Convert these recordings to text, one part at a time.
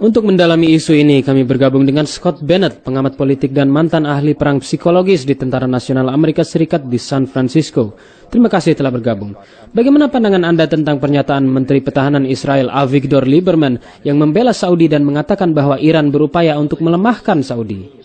Untuk mendalami isu ini, kami bergabung dengan Scott Bennett, pengamat politik dan mantan ahli perang psikologis di Tentara Nasional Amerika Serikat di San Francisco. Terima kasih telah bergabung. Bagaimana pandangan Anda tentang pernyataan Menteri Pertahanan Israel Avigdor Lieberman yang membela Saudi dan mengatakan bahwa Iran berupaya untuk melemahkan Saudi?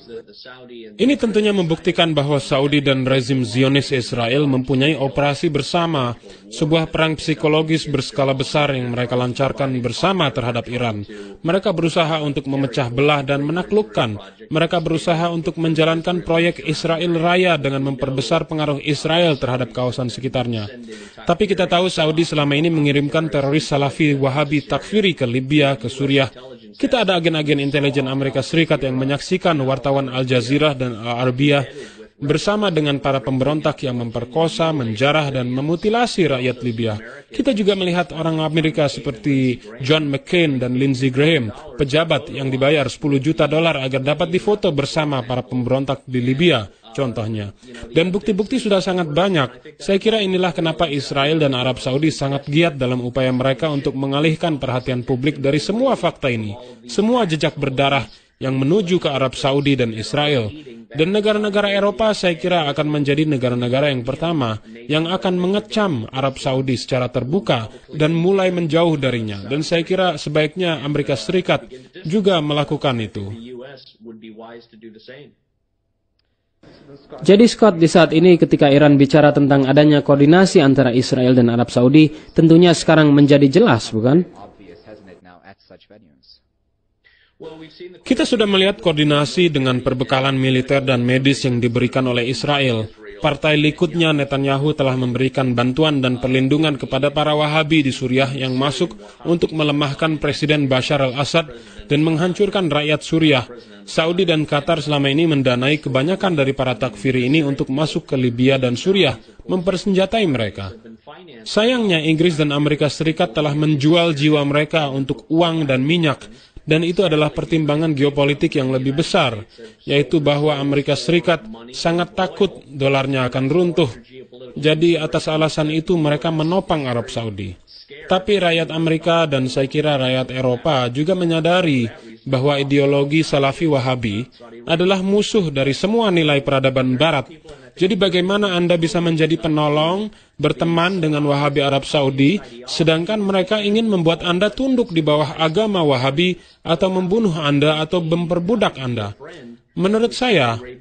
Ini tentunya membuktikan bahwa Saudi dan rezim Zionis Israel mempunyai operasi bersama sebuah perang psikologis berskala besar yang mereka lancarkan bersama terhadap Iran. Mereka berusaha untuk memecah belah dan menaklukkan. Mereka berusaha untuk menjalankan proyek Israel Raya dengan memperbesar pengaruh Israel terhadap kawasan sekitarnya. Tapi kita tahu Saudi selama ini mengirimkan teroris Salafi Wahabi takfiri ke Libya, ke Suriah, kita ada agen-agen intelijen Amerika Serikat yang menyaksikan wartawan Al Jazeera dan Al Arabiya bersama dengan para pemberontak yang memperkosa, menjarah, dan memutilasi rakyat Libya. Kita juga melihat orang Amerika seperti John McCain dan Lindsey Graham, pejabat yang dibayar 10 juta dolar agar dapat difoto bersama para pemberontak di Libya contohnya. Dan bukti-bukti sudah sangat banyak. Saya kira inilah kenapa Israel dan Arab Saudi sangat giat dalam upaya mereka untuk mengalihkan perhatian publik dari semua fakta ini. Semua jejak berdarah yang menuju ke Arab Saudi dan Israel. Dan negara-negara Eropa saya kira akan menjadi negara-negara yang pertama yang akan mengecam Arab Saudi secara terbuka dan mulai menjauh darinya. Dan saya kira sebaiknya Amerika Serikat juga melakukan itu. Jadi Scott, di saat ini ketika Iran bicara tentang adanya koordinasi antara Israel dan Arab Saudi, tentunya sekarang menjadi jelas, bukan? Kita sudah melihat koordinasi dengan perbekalan militer dan medis yang diberikan oleh Israel. Partai likutnya Netanyahu telah memberikan bantuan dan perlindungan kepada para Wahabi di Suriah yang masuk untuk melemahkan Presiden Bashar al-Assad dan menghancurkan rakyat Suriah. Saudi dan Qatar selama ini mendanai kebanyakan dari para takfiri ini untuk masuk ke Libya dan Suriah, mempersenjatai mereka. Sayangnya Inggris dan Amerika Serikat telah menjual jiwa mereka untuk uang dan minyak, dan itu adalah pertimbangan geopolitik yang lebih besar, yaitu bahwa Amerika Serikat sangat takut dolarnya akan runtuh. Jadi atas alasan itu mereka menopang Arab Saudi. Tapi rakyat Amerika dan saya kira rakyat Eropa juga menyadari bahwa ideologi Salafi Wahabi adalah musuh dari semua nilai peradaban Barat. Jadi bagaimana Anda bisa menjadi penolong, berteman dengan Wahabi Arab Saudi, sedangkan mereka ingin membuat Anda tunduk di bawah agama Wahabi atau membunuh Anda atau memperbudak Anda? Menurut saya,